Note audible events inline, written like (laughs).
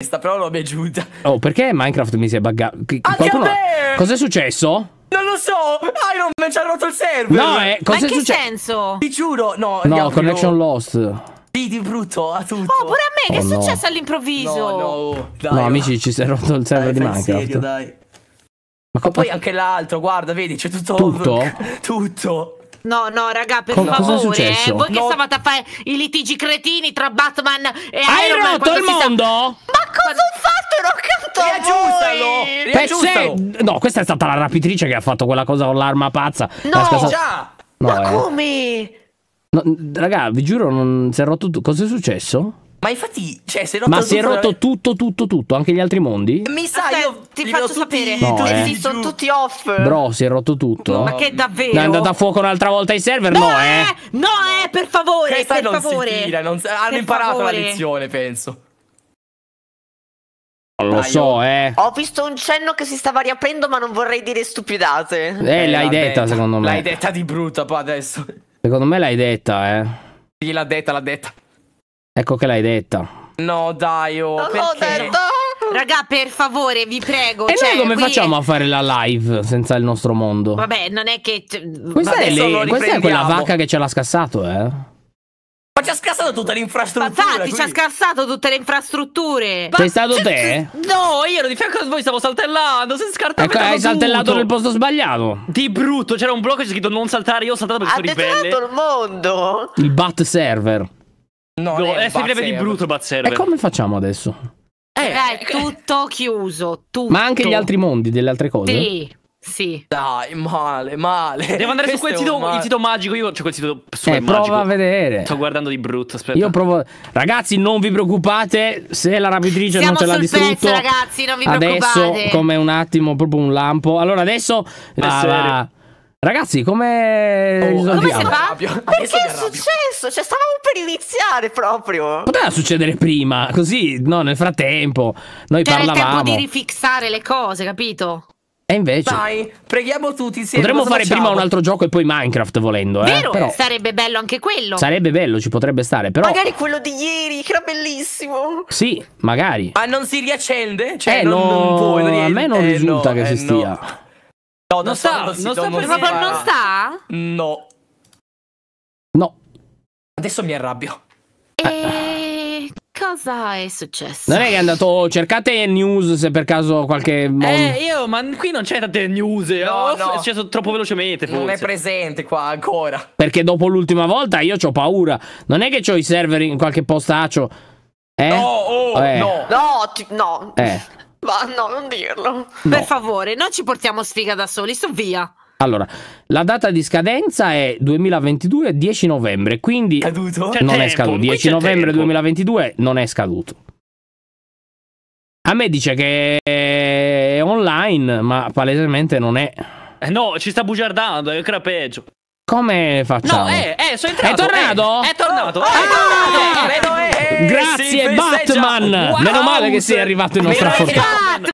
Questa però l'ho mi giunta. Oh, perché Minecraft mi si è buggato? Ah, qualcuno... Cos'è successo? Non lo so! Iron Man ci ha rotto il server! No, eh, cos'è Ma in che senso? Ti giuro, no. No, connection lost. Sì, di brutto, a tutto. Oh, pure a me, che oh, è successo all'improvviso? No, no, oh, dai, no, oh. amici, ci si è rotto il server dai, di Minecraft. Serio, dai. Ma, Ma poi anche l'altro, guarda, vedi, c'è tutto... Tutto? (laughs) tutto. No, no, raga, per Co favore, eh, voi no. che stavate a fare i litigi cretini tra Batman e Hai Iron Man, rotto il mondo? Sta... Ma cosa ho fatto? Ero accanto a voi! Riaggiustalo! No, questa è stata la rapitrice che ha fatto quella cosa con l'arma pazza. No, scasa... già! No, ma eh. come? No, raga, vi giuro, non si è rotto tutto. Cos'è successo? Ma infatti, cioè, si è rotto, Ma si è rotto tutto, tutto, tutto, anche gli altri mondi? Mi sa, Aspetta, io ti faccio sapere. Tutti, no, eh. sono tutti off. Bro, si è rotto tutto. ma che davvero? È andata a fuoco un'altra volta i server? No, no eh. eh. No, eh, per favore, Questa per non favore. Si tira, non Hanno per imparato favore. la lezione, penso. Non lo so, eh. Ho visto un cenno che si stava riaprendo, ma non vorrei dire stupidate. Eh, eh l'hai detta, detta, secondo me. L'hai detta di brutto, poi adesso. Secondo me l'hai detta, eh. Sì, l'ha detta, l'ha detta. Ecco che l'hai detta. No, dai, oh, oh perché? Raga, per favore, vi prego. E cioè, noi come qui... facciamo a fare la live senza il nostro mondo? Vabbè, non è che. Questa, Vabbè, è, le... Questa è quella vacca che ce l'ha scassato, eh. Ma ci ha scassato tutta l'infrastruttura. Ma Infatti, ci ha scassato tutte le infrastrutture. Ma... Sei stato te? No, io ero di fianco a voi, stavo saltellando. Si scartava. Ecco, hai saltellato nel posto sbagliato. Di brutto, c'era un blocco che c'è scritto non saltare. Io ho saltato perché ha sono ribelle. Ha il mondo. Il bat server. No, è, è sempre di brutto Batserver. E come facciamo adesso? Eh, è eh, eh, tutto chiuso, tutto. Ma anche gli altri mondi, delle altre cose? Sì. Sì. Dai, male, male. Devo andare Questo su quel sito, male. il sito magico. Io c'ho cioè, quel sito su eh, magico. Prova a vedere. Sto guardando di brutto. Aspetta. Io provo. Ragazzi, non vi preoccupate. Se la rapitrice non ce l'ha distrutto. Pezzo, ragazzi, non vi preoccupate. Adesso, come un attimo, proprio un lampo. Allora, adesso. Ah, Ragazzi, come. Oh, come si fa? Perché è successo? Cioè, stavamo per iniziare proprio. Poteva succedere prima, così, no, nel frattempo. Noi C'era parlavamo. C'era tempo di rifixare le cose, capito? E invece. Vai, preghiamo tutti insieme. Potremmo fare facciamo? prima un altro gioco e poi Minecraft volendo, eh. Vero, però... sarebbe bello anche quello. Sarebbe bello, ci potrebbe stare, però. Magari quello di ieri, che era bellissimo. Sì, magari. Ma non si riaccende? Cioè, eh, non, no... non puoi, non A me non eh, risulta no, che eh, si stia. No. No, non, sta, non sta, non sta, non sta? No. No. Adesso mi arrabbio. E cosa è successo? Non è che è andato. Cercate news se per caso qualche. Mon... Eh, io, ma qui non c'è tante news. Eh. No, oh, no. È successo troppo velocemente. Forse. Non è presente qua ancora. Perché dopo l'ultima volta io ho paura. Non è che ho i server in qualche postaccio. Eh? No, oh, eh. no. No, no. Eh. Va, no, non dirlo. No. Per favore, non ci portiamo sfiga da soli, su via. Allora, la data di scadenza è 2022 10 novembre, quindi caduto? non è scaduto. 10 novembre tempo. 2022 non è scaduto. A me dice che è online, ma palesemente non è. Eh no, ci sta bugiardando, è ancora peggio. Come facciamo? No, eh, eh, sono entrato. È tornato? Eh, è tornato. Oh, è tornato. è tornato. Oh, Grazie, Batman. Wow. Meno male che sei arrivato in nostra fortuna.